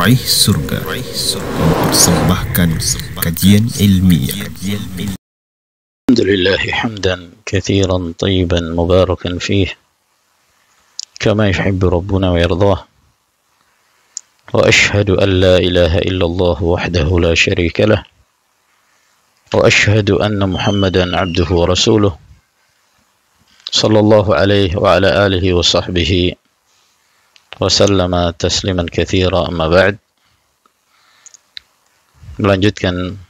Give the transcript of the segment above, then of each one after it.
Raih Surga mempersembahkan kajian ilmiah. الحمد لله حمدا كثيرا طيبا مباركا فيه كما يحب ربنا ويرضاه وأشهد أن لا إله إلا الله وحده لا شريك له وأشهد أن محمدا عبده ورسوله صلى الله عليه وعلى آله وصحبه وسلم تسليما كثيرا أما بعد melanjutkan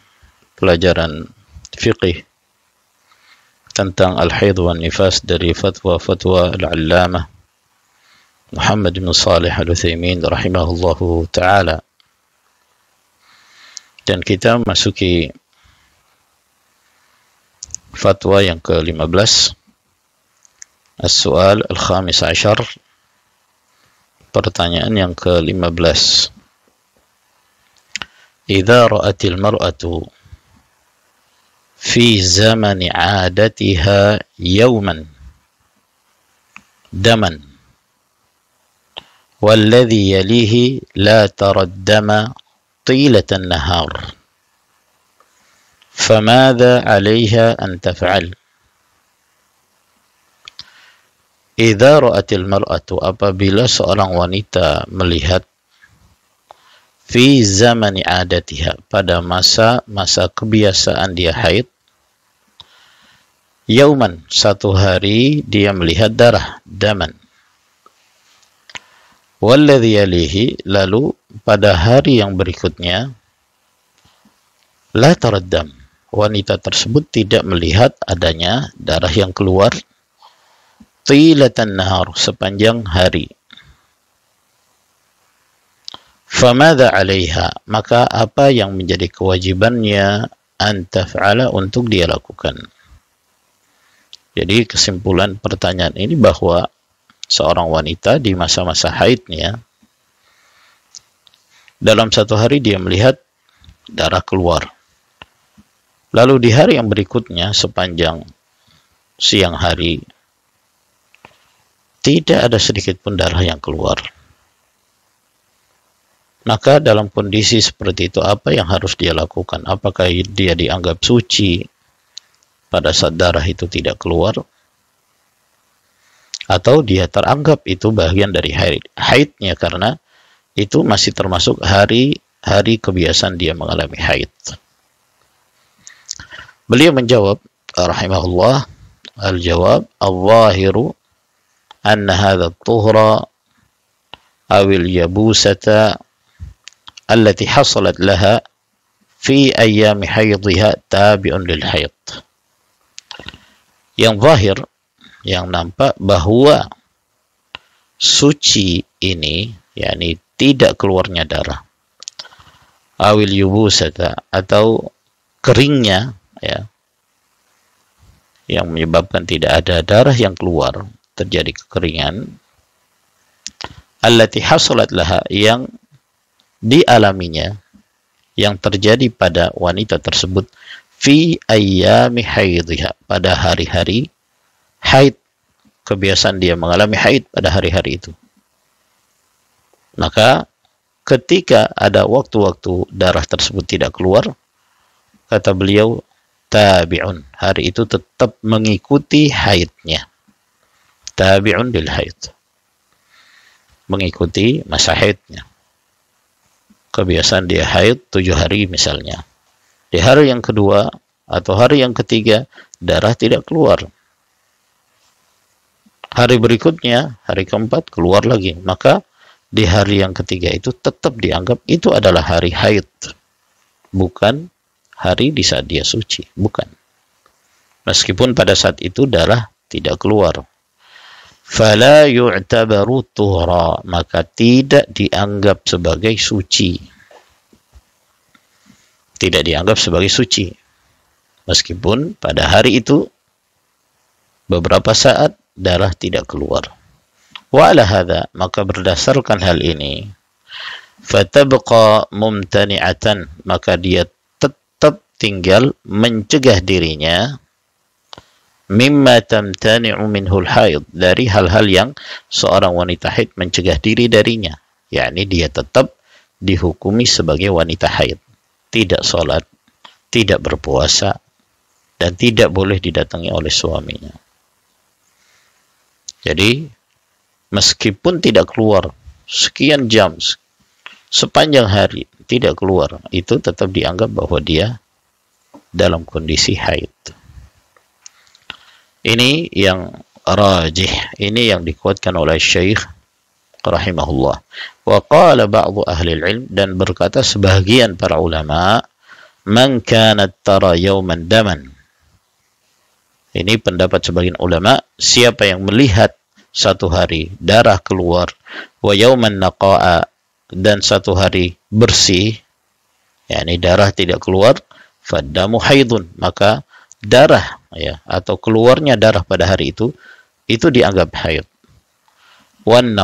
pelajaran fiqih tentang al-haid wa nifas dari fatwa-fatwa al-allamah Muhammad bin Salih al-Uthaymin rahimahullahu ta'ala dan kita masuki fatwa yang ke-15 السؤال الخامس عشر Pertanyaan yang ke-15. Idza ra'atil mar'atu fi zamani 'adatiha yawman daman والذي يليه لا ترى الدم طيلة النهار فماذا عليها أن تفعل Idza ra'atil mar'atu apabila seorang wanita melihat fi zamani adatiha pada masa masa kebiasaan dia haid yauman satu hari dia melihat darah daman walladhi yalihi lalu pada hari yang berikutnya la taraddam wanita tersebut tidak melihat adanya darah yang keluar tilatan nahar sepanjang hari famadha 'alaiha maka apa yang menjadi kewajibannya antaf'ala untuk dia lakukan jadi kesimpulan pertanyaan ini bahwa seorang wanita di masa-masa haidnya dalam satu hari dia melihat darah keluar lalu di hari yang berikutnya sepanjang siang hari tidak ada sedikit pun darah yang keluar. Maka dalam kondisi seperti itu apa yang harus dia lakukan? Apakah dia dianggap suci pada saat darah itu tidak keluar? Atau dia teranggap itu bagian dari haid, haidnya karena itu masih termasuk hari hari kebiasaan dia mengalami haid. Beliau menjawab rahimahullah al-jawab al-zahiru أن هذا الطهر أو اليبوسة التي حصلت لها في أيام حيضها تابع للحيض yang zahir yang nampak bahwa suci ini yakni tidak keluarnya darah awil yubusata atau keringnya ya yang menyebabkan tidak ada darah yang keluar terjadi kekeringan allati hasolat laha yang dialaminya yang terjadi pada wanita tersebut fi ayyami haidha pada hari-hari haid kebiasaan dia mengalami haid pada hari-hari itu maka ketika ada waktu-waktu darah tersebut tidak keluar kata beliau tabi'un hari itu tetap mengikuti haidnya tabi'un lil haid. Mengikuti masa haidnya. Kebiasaan dia haid tujuh hari misalnya. Di hari yang kedua atau hari yang ketiga darah tidak keluar. Hari berikutnya, hari keempat keluar lagi. Maka di hari yang ketiga itu tetap dianggap itu adalah hari haid. Bukan hari di saat dia suci. Bukan. Meskipun pada saat itu darah tidak keluar fala yu'tabaru tuhra maka tidak dianggap sebagai suci tidak dianggap sebagai suci meskipun pada hari itu beberapa saat darah tidak keluar wa ala hadha maka berdasarkan hal ini fatabqa mumtani'atan maka dia tetap tinggal mencegah dirinya mimma tamtani'u al haid dari hal-hal yang seorang wanita haid mencegah diri darinya yakni dia tetap dihukumi sebagai wanita haid tidak sholat tidak berpuasa dan tidak boleh didatangi oleh suaminya jadi meskipun tidak keluar sekian jam sepanjang hari tidak keluar itu tetap dianggap bahwa dia dalam kondisi haid ini yang rajih, ini yang dikuatkan oleh Syekh rahimahullah. Wa qala ba'du ahli ilm dan berkata sebagian para ulama, "Man kanat tara yawman daman." Ini pendapat sebagian ulama, siapa yang melihat satu hari darah keluar wa yawman naqa'a dan satu hari bersih yakni darah tidak keluar fadamu haidun maka darah ya atau keluarnya darah pada hari itu itu dianggap haid wan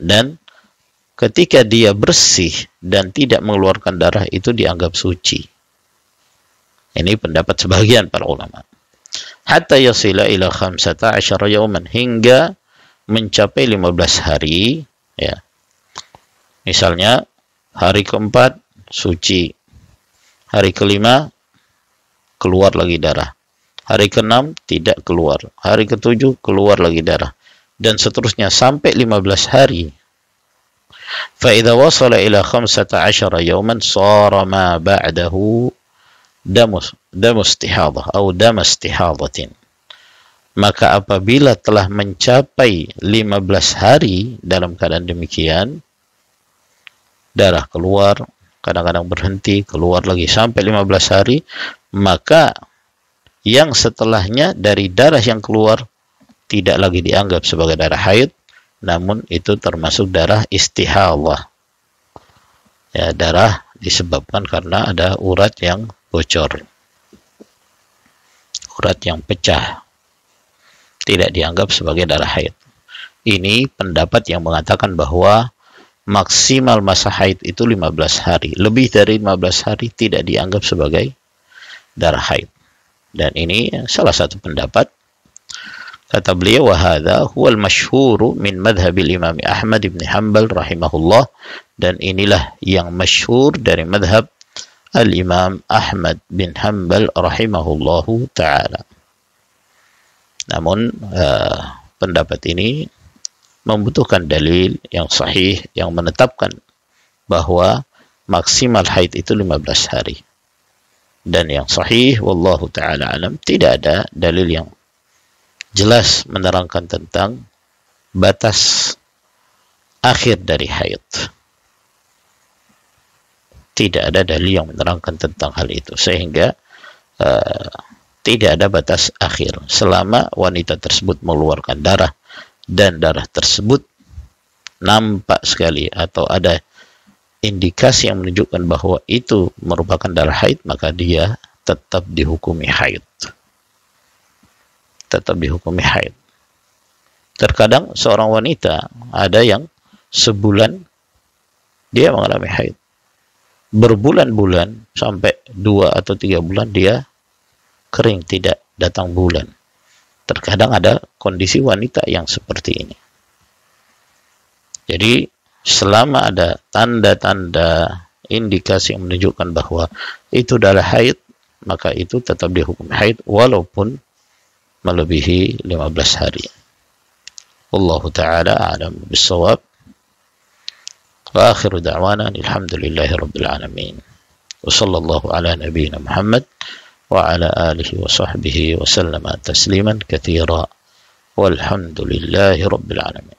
dan ketika dia bersih dan tidak mengeluarkan darah itu dianggap suci ini pendapat sebagian para ulama hatta yasila ila khamsata hingga mencapai 15 hari ya misalnya hari keempat suci hari kelima keluar lagi darah Hari ke-6 tidak keluar. Hari ke-7 keluar lagi darah. Dan seterusnya sampai 15 hari. فَإِذَا وَصَلَ إِلَى خَمْسَةَ عَشَرَ يَوْمًا sara ma ba'dahu دم, دم استحاضة أو دم استحاضة maka apabila telah mencapai 15 hari dalam keadaan demikian darah keluar kadang-kadang berhenti keluar lagi sampai 15 hari maka yang setelahnya dari darah yang keluar tidak lagi dianggap sebagai darah haid namun itu termasuk darah istihawah. ya darah disebabkan karena ada urat yang bocor urat yang pecah tidak dianggap sebagai darah haid ini pendapat yang mengatakan bahwa maksimal masa haid itu 15 hari lebih dari 15 hari tidak dianggap sebagai darah haid dan ini salah satu pendapat. Kata beliau, wahada huwal masyhuru min madhabil imam Ahmad ibn Hanbal rahimahullah Dan inilah yang masyhur dari madhab Al-Imam Ahmad bin Hanbal rahimahullahu ta'ala. Namun, uh, pendapat ini membutuhkan dalil yang sahih yang menetapkan bahwa maksimal haid itu 15 hari dan yang sahih wallahu taala alam tidak ada dalil yang jelas menerangkan tentang batas akhir dari haid. Tidak ada dalil yang menerangkan tentang hal itu sehingga uh, tidak ada batas akhir selama wanita tersebut mengeluarkan darah dan darah tersebut nampak sekali atau ada indikasi yang menunjukkan bahwa itu merupakan darah haid maka dia tetap dihukumi haid tetap dihukumi haid terkadang seorang wanita ada yang sebulan dia mengalami haid berbulan-bulan sampai dua atau tiga bulan dia kering tidak datang bulan terkadang ada kondisi wanita yang seperti ini jadi selama ada tanda-tanda indikasi yang menunjukkan bahwa itu adalah haid, maka itu tetap dihukum haid walaupun melebihi 15 hari. Allah taala alam bisawab. Wa akhiru da'wana alhamdulillahi rabbil alamin. Wa sallallahu ala nabiyyina Muhammad wa ala alihi wa sahbihi wa sallama tasliman kathira Walhamdulillahi rabbil alamin.